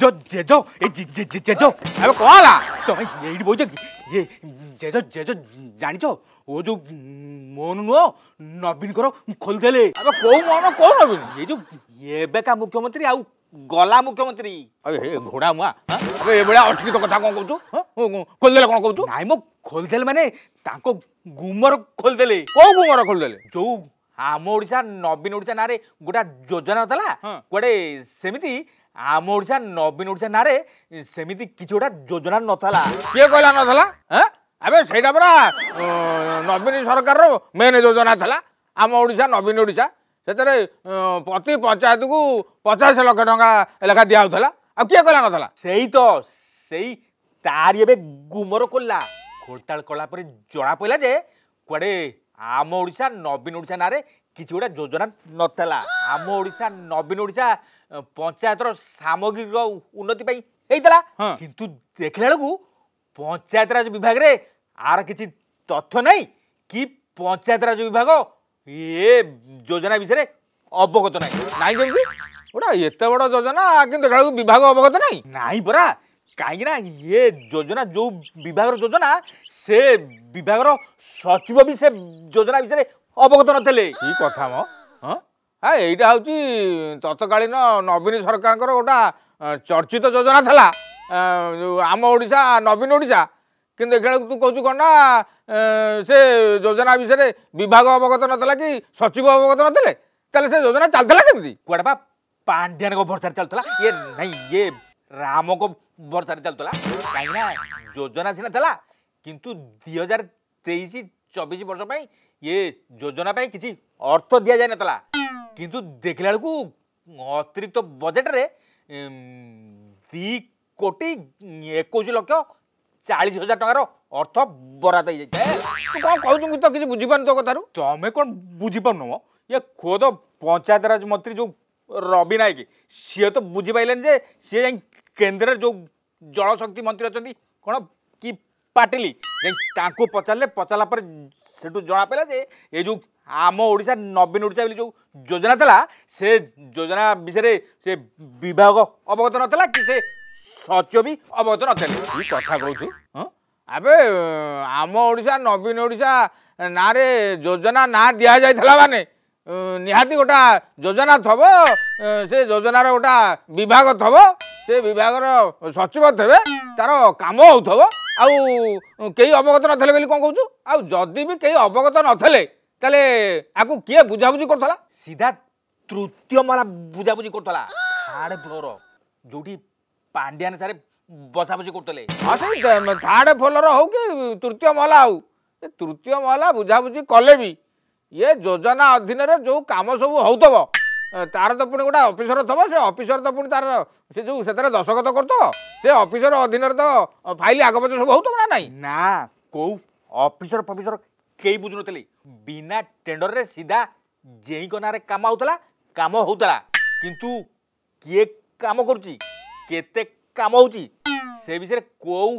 ಜೇಜೋ ಜೇಜೋ ಏ ಜೇಜೋ ಅವೆ ಕೋಲ ತಮೆ ಏಡಿ ಬೋಜ ಏ ಜೇಜೋ ಜೇಜೋ ಜಾಣಿಚೋ ಓ ಜೋ ಮೋನ ನೋ ನವೀನಕರ ಖೋಲ್ದೇಲೆ ಅವೆ ಕೋ ಮೋನ ಕೋ ನವೀನ ಏ ಜೋ ಎಬೇಕಾ ಮುಖ್ಯಮಂತ್ರಿ ಆವು ଗଲା ମୁଖ୍ୟମନ୍ତ୍ରୀ ଆରେ ହେ ଘୋଡ଼ା ମୁଆ ଆରେ ଏଭଳିଆ ଅଶିକ୍ଷିତ କଥା କ'ଣ କହୁଛୁ ଖୋଲିଦେଲେ କ'ଣ କହୁଛୁ ନାଇଁ ମୁଁ ଖୋଲିଦେଲେ ମାନେ ତାଙ୍କ ଗୁମର ଖୋଲିଦେଲେ କୋଉ ଗୁମର ଖୋଲିଦେଲେ ଯୋଉ ଆମ ଓଡ଼ିଶା ନବୀନ ଓଡ଼ିଶା ନାଁରେ ଗୋଟା ଯୋଜନା ନଥିଲା କୁଆଡ଼େ ସେମିତି আম ওড়িশা নবীন ওড়িশা নাঁরে সেমিতি কিছু গোটা যোজনা নথলা কে কহিলা নথলা হ্যাঁ আবে সেইটা পরা নবীন সরকারর মেন যোজনা থলা আম ওড়িশা নবীন ওড়িশা ସେଥିରେ ପ୍ରତି ପଞ୍ଚାୟତକୁ ପଚାଶ ଲକ୍ଷ ଟଙ୍କା ଲେଖା ଦିଆହେଉଥିଲା ଆଉ କିଏ କଲା ନଥିଲା ସେଇ ତ ସେଇ ତାରି ଏବେ ଗୁମର କଲା ଖୋଳତାଳ କଲା ପରେ ଜଣା ପଡ଼ିଲା ଯେ କୁଆଡ଼େ ଆମ ଓଡ଼ିଶା ନବୀନ ଓଡ଼ିଶା ନାଁରେ କିଛି ଗୋଟେ ଯୋଜନା ନଥିଲା ଆମ ଓଡ଼ିଶା ନବୀନ ଓଡ଼ିଶା ପଞ୍ଚାୟତର ସାମଗ୍ରିକ ଉନ୍ନତି ପାଇଁ ହେଇଥିଲା କିନ୍ତୁ ଦେଖିଲା ବେଳକୁ ପଞ୍ଚାୟତରାଜ ବିଭାଗରେ ଆର କିଛି ତଥ୍ୟ ନାହିଁ କି ପଞ୍ଚାୟତରାଜ ବିଭାଗ ଏ ଯୋଜନା ବିଷୟରେ ଅବଗତ ନାହିଁ ନାହିଁ ଯେମିତି ଗୋଟେ ଏତେ ବଡ଼ ଯୋଜନା କିନ୍ତୁ ଦେଖିଲା ବେଳକୁ ବିଭାଗ ଅବଗତ ନାହିଁ ନାହିଁ ପରା କାହିଁକି ନା ଇଏ ଯୋଜନା ଯେଉଁ ବିଭାଗର ଯୋଜନା ସେ ବିଭାଗର ସଚିବ ବି ସେ ଯୋଜନା ବିଷୟରେ ଅବଗତ ନଥିଲେ କି କଥା ମ ହଁ হ্যাঁ এইটা হচ্ছে তৎকালীন নবীন সরকারঙ্কর গোটা চর্চিত যোজনা লা আম ওড়িশা নবীন ওড়িশা কিন্তু এখানে তু কৌছু কণ না সে যোজনা বিষয়ে বিভাগ অবগত নথিলা কি সচিব অবগত নথিলে তাহলে সে যোজনা চালুলা কেমতি কুয়াড়ে বা পাণ্ডিয়ানଙ୍କ ভরসারে চালুলা ইয়ে নাই ইয়ে রামଙ୍କ ভরসারে চালুলা কাইনা যোজনা সিনা লা কিন্তু দুই হাজার তেইশ চবিশ বর্ষ পাই ইয়ে যোজনা পাই কিছু অর্থ দিয়া যাই নথিলা किंतु देख ला बेलू अतिरिक्त तो बजेट दि कोटी एक लक्ष चालीस हजार टकर अर्थ बराद कहते कौन बुझीपान तो कथ तुम्हें कौन बुझी नुह ये खोद पंचायत राज मंत्री जो रवि नायक सी तो बुझी पारे सी जा केन्द्र जो जलशक्ति मंत्री अच्छा कौन कि पाटिली पचारे पचारापर से जना पड़ा जे ये जो আম ওড়শা নবীন ওড়শা বলে যে যোজনা লা সে যোজনা বিষয়ে সে বিভাগ অবগত নথিলা কি সে সচিব বি অবগত নথিলে কি কথা কହୁଛୁ আবে আম ওড়শা নবীন ওড়শা নাঁরে যোজনা না দিয়া যাইଥିଲା মানে ନିହାତି ଗୋଟା ଯୋଜନା ଥବ ସେ ଯୋଜନାର ଗୋଟା ବିଭାଗ ଥବ ସେ ବିଭାଗର ସଚିବ ଥବେ ତାର କାମ ହେଉଥିବ ଆଉ କେହି ଅବଗତ ନଥିଲେ ବୋଲି କ'ଣ କହୁଛୁ ଆଉ ଯଦି ବି କେହି ଅବଗତ ନଥିଲେ তাহলে আকু কিয়ে বুঝাবুঝি করুলা সিধা তৃতীয় মালা বুঝাবুঝি করুলা থার্ড ফ্লোর যোটি পাণ্ডিয়ান সারে বসাবুঝি করুলে থার্ড ফ্লোর হোক কি তৃতীয় মহলা হোক তৃতীয় মহলা বুঝাবুঝি কলে বি ইয়ে যোজনা অধীনরে যে কাম সব হোথব তার তো পুনি গোটা অফিসর থব সে অফিসর তো পুনি তার সে যে সেতার দশকত করুথব সে অফিসর অধীনরে তো ফাইল আগপছ সব হোথব না নাই না কো অফিসর ফফিসর কেই বুঝুনলে ବିନା ଟେଣ୍ଡରରେ ସିଧା ଜେଇଙ୍କ ନାଁରେ କାମ ହେଉଥିଲା କାମ ହେଉଥିଲା କିନ୍ତୁ କିଏ କାମ କରୁଛି କେତେ କାମ ହେଉଛି ସେ ବିଷୟରେ କେଉଁ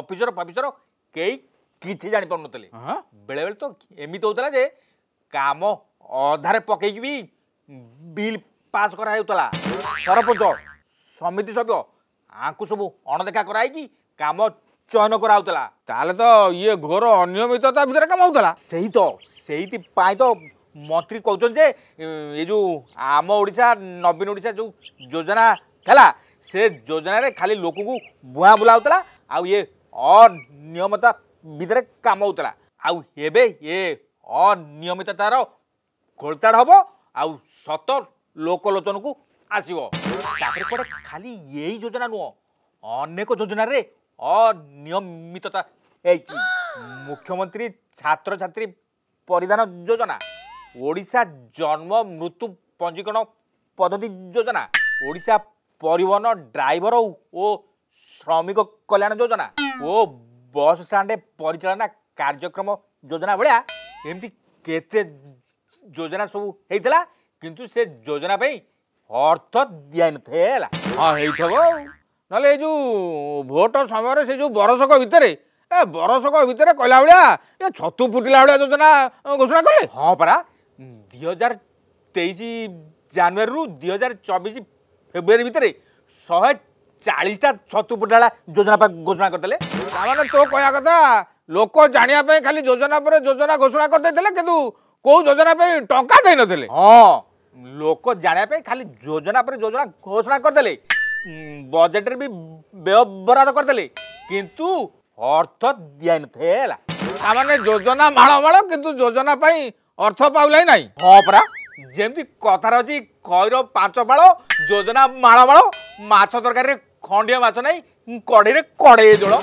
ଅଫିସର ଫଫିସର କେହି କିଛି ଜାଣିପାରୁନଥିଲେ ବେଳେବେଳେ ତ ଏମିତି ହେଉଥିଲା ଯେ କାମ ଅଧାରେ ପକେଇକି ବି ବିଲ୍ ପାସ୍ କରାହେଉଥିଲା ସରପଞ୍ଚ ସମିତି ସଭ୍ୟ ଆଙ୍କୁ ସବୁ ଅଣଦେଖା କରାହେଇକି କାମ চয়ন করা হতলা তাহলে তো ইয়ে ঘোর অনিয়মিততা ভিতরে কাম হতলা সেই তো সেইপাই তো মন্ত্রী কৌন যে এ যে আম ওড়শা নবীন ওড়শা যে যোজনা লা সে যোজনার খালি লোক বুয়া বুলা হতলা আউ ইয়ে অনিয়মিততা ভিতরে কাম হতলা আউ এবে ইয়ে অনিয়মিততার ঘোলতাড় হব আউ সত লোকলোচনকু আসব তাপরে কুয়াড়ে খালি এই যোজনা নুহ অনেক যোজনার অনিয়মিততা ହେଇଛି ମୁଖ୍ୟମନ୍ତ୍ରୀ ଛାତ୍ରଛାତ୍ରୀ ପରିଧାନ ଯୋଜନା ଓଡ଼ିଶା ଜନ୍ମ ମୃତ୍ୟୁ ପଞ୍ଜୀକରଣ ପଦ୍ଧତି ଯୋଜନା ଓଡ଼ିଶା ପରିବହନ ଡ୍ରାଇଭର ଓ ଶ୍ରମିକ କଲ୍ୟାଣ ଯୋଜନା ଓ ବସ୍ ଷ୍ଟାଣ୍ଡ ପରିଚାଳନା କାର୍ଯ୍ୟକ୍ରମ ଯୋଜନା ଭଳିଆ ଏମିତି କେତେ ଯୋଜନା ସବୁ ହେଇଥିଲା କିନ୍ତୁ ସେ ଯୋଜନା ପାଇଁ ଅର୍ଥ ଦିଆଇନଥିଲା ହଁ ହେଇଥିବ ନହେଲେ ଏଇ ଯେଉଁ ଭୋଟ ସମୟରେ ସେ ଯେଉଁ ବରଷକ ଭିତରେ ଏ ବରଷକ ଭିତରେ କହିଲା ଭଳିଆ ଏ ଛତୁ ଫୁଟିଲା ଭଳିଆ ଯୋଜନା ଘୋଷଣା କଲେ ହଁ ପରା ଦୁଇ ହଜାର ତେଇଶ ଜାନୁଆରୀରୁ ଦୁଇ ହଜାର ଚବିଶ ଫେବୃଆରୀ ଭିତରେ ଶହେ ଚାଳିଶଟା ଛତୁ ଫୁଟିଲା ଯୋଜନା ପାଇଁ ଘୋଷଣା କରିଦେଲେ ତାମାନେ ତୋ କହିବା କଥା ଲୋକ ଜାଣିବା ପାଇଁ ଖାଲି ଯୋଜନା ପରେ ଯୋଜନା ଘୋଷଣା କରିଦେଇଥିଲେ କିନ୍ତୁ କେଉଁ ଯୋଜନା ପାଇଁ ଟଙ୍କା ଦେଇନଥିଲେ ହଁ ଲୋକ ଜାଣିବା ପାଇଁ ଖାଲି ଯୋଜନା ପରେ ଯୋଜନା ଘୋଷଣା କରିଦେଲେ ବଜେଟରେ ବି ବ୍ୟୟ ବରାଦ କରିଦେଲେ କିନ୍ତୁ ଅର୍ଥ ଦିଆନଥିଲା ତାମାନେ ଯୋଜନା ମାଳ ମାଳ କିନ୍ତୁ ଯୋଜନା ପାଇଁ ଅର୍ଥ ପାଉଲାଇ ନାହିଁ ହଁ ପରା ଯେମିତି କଥାରେ ଅଛି ଖଇର ପାଞ୍ଚ ପାଳ ଯୋଜନା ମାଳ ମାଳ ମାଛ ତରକାରୀରେ ଖଣ୍ଡିଆ ମାଛ ନାହିଁ କଡ଼େଇରେ କଡ଼େଇ ଜୋଳ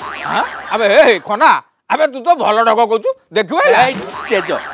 ଆବେ ଖନା ଆବେ ତୁ ତ ଭଲ ଡଗ କହୁଛୁ ଦେଖିବା